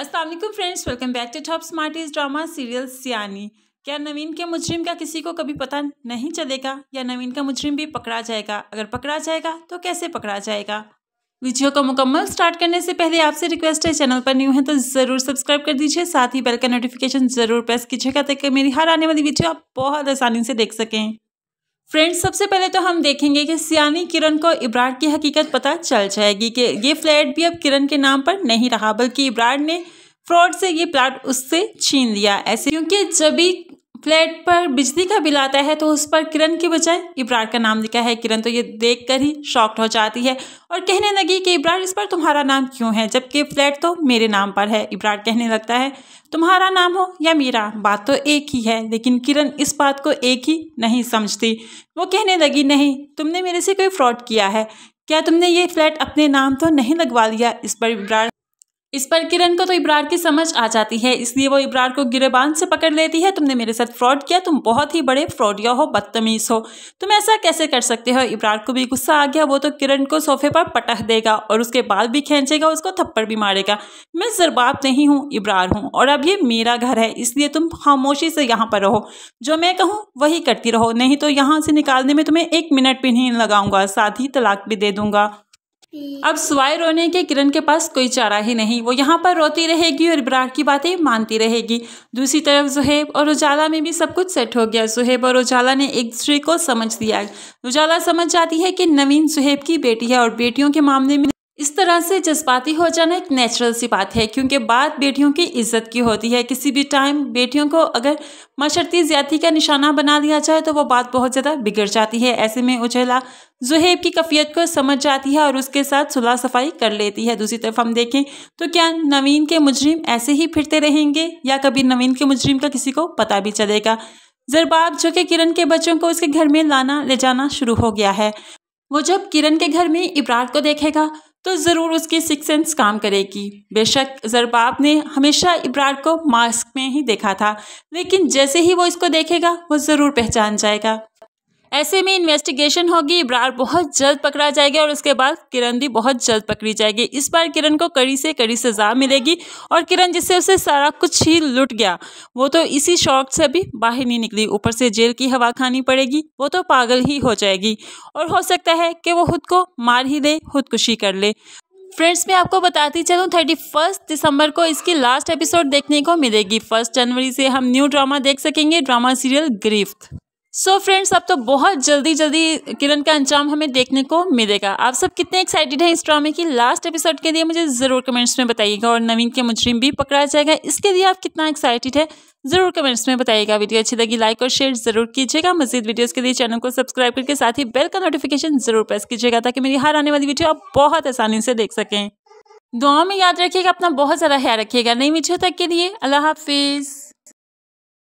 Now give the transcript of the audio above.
Aslam friends welcome back to top smarties drama serial Siyani क्या नवीन के मुजरिम का किसी को कभी पता नहीं चलेगा या नवीन का मुजरिम भी पकड़ा जाएगा अगर पकड़ा जाएगा तो कैसे पकड़ा जाएगा वीडियो को मुकम्मल स्टार्ट करने से पहले आपसे रिक्वेस्ट है चैनल पर न्यू है तो ज़रूर सब्सक्राइब कर दीजिए साथ ही बेल का नोटिफिकेशन ज़रूर प्रेस कीजिएगा ताकि मेरी हर आने वाली वीडियो आप बहुत आसानी से देख सकें फ्रेंड्स सबसे पहले तो हम देखेंगे कि सियानी किरण को इब्राड की हकीकत पता चल जाएगी कि ये फ्लैट भी अब किरण के नाम पर नहीं रहा बल्कि इब्राड ने फ्रॉड से ये प्लाट उससे छीन लिया ऐसे क्योंकि जब भी फ्लैट पर बिजली का बिल आता है तो उस पर किरण के बजाय इब्रार का नाम लिखा है किरण तो ये देख कर ही शॉक्ड हो जाती है और कहने लगी कि इब्रार इस पर तुम्हारा नाम क्यों है जबकि फ्लैट तो मेरे नाम पर है इब्रार कहने लगता है तुम्हारा नाम हो या मेरा बात तो एक ही है लेकिन किरण इस बात को एक ही नहीं समझती वो कहने लगी नहीं तुमने मेरे से कोई फ्रॉड किया है क्या तुमने ये फ्लैट अपने नाम तो नहीं लगवा लिया इस पर इब्रार इस पर किरण को तो इब्रार की समझ आ जाती है इसलिए वो इब्रार को गिरेबान से पकड़ लेती है तुमने मेरे साथ फ्रॉड किया तुम बहुत ही बड़े फ्रॉडिया हो बदतमीज हो तुम ऐसा कैसे कर सकते हो इब्रार को भी गुस्सा आ गया वो तो किरण को सोफे पर पटक देगा और उसके बाल भी खींचेगा उसको थप्पड़ भी मारेगा मैं जरबाब नहीं हूँ इब्रार हूँ और अब ये मेरा घर है इसलिए तुम खामोशी से यहाँ पर रहो जो मैं कहूँ वही करती रहो नहीं तो यहाँ से निकालने में तुम्हें एक मिनट भी नहीं लगाऊंगा साथ ही तलाक भी दे दूंगा अब सिवाय रोने के किरण के पास कोई चारा ही नहीं वो यहाँ पर रोती रहेगी और विराट की बातें मानती रहेगी दूसरी तरफ जुहेब और उजाला में भी सब कुछ सेट हो गया जुहेब और उजाला ने एक दूसरे को समझ दिया उजाला समझ जाती है कि नवीन जुहेब की बेटी है और बेटियों के मामले में तरह से जज्बाती हो जाना एक नेचुरल सी बात है क्योंकि बात बेटियों की इज्जत की होती है किसी भी टाइम बेटियों को अगर मशरती ज्यादा का निशाना बना दिया जाए तो वो बात बहुत ज़्यादा बिगड़ जाती है ऐसे में उजेला जुहेब की कफ़ियत को समझ जाती है और उसके साथ सुलह सफाई कर लेती है दूसरी तरफ हम देखें तो क्या नवीन के मुजरिम ऐसे ही फिरते रहेंगे या कभी नवीन के मुजरिम का किसी को पता भी चलेगा जरबाब जो कि किरण के बच्चों को उसके घर में लाना ले जाना शुरू हो गया है वो जब किरण के घर में इब्रार को देखेगा तो ज़रूर उसकी सिक्स सेंस काम करेगी बेशक जरबाब ने हमेशा इब्रार को मास्क में ही देखा था लेकिन जैसे ही वो इसको देखेगा वो ज़रूर पहचान जाएगा ऐसे में इन्वेस्टिगेशन होगी ब्रार बहुत जल्द पकड़ा जाएगा और उसके बाद किरण भी बहुत जल्द पकड़ी जाएगी इस बार किरण को कड़ी से कड़ी सजा मिलेगी और किरण जिससे उसे सारा कुछ ही लुट गया वो तो इसी शौक से भी बाहर नहीं निकली ऊपर से जेल की हवा खानी पड़ेगी वो तो पागल ही हो जाएगी और हो सकता है कि वो खुद को मार ही दे खुदकुशी कर ले फ्रेंड्स मैं आपको बताती चलूँ थर्टी फर्स्ट दिसंबर को इसकी लास्ट एपिसोड देखने को मिलेगी फर्स्ट जनवरी से हम न्यू ड्रामा देख सकेंगे drama serial Giraft so so friends अब तो बहुत जल्दी जल्दी किरण का अंजाम हमें देखने को मिलेगा आप सब कितने एक्साइटेड हैं इस ड्रामे की लास्ट एपिसोड के लिए मुझे ज़रूर कमेंट्स में बताइएगा और नवीन के मुजरिम भी पकड़ा जाएगा इसके लिए आप कितना एक्साइटेड है ज़रूर कमेंट्स में बताइएगा वीडियो अच्छी लगी लाइक और शेयर जरूर कीजिएगा मजीद वीडियोज़ के लिए चैनल को सब्सक्राइब करके साथ ही बेल का नोटिफिकेशन ज़रूर प्रेस कीजिएगा ताकि मेरी हर आने वाली वीडियो आप बहुत आसानी से देख सकें दुआओं में याद रखिएगा अपना बहुत ज़्यादा ख्याल रखिएगा नई वीडियो तक के लिए अल्लाह हाफिज़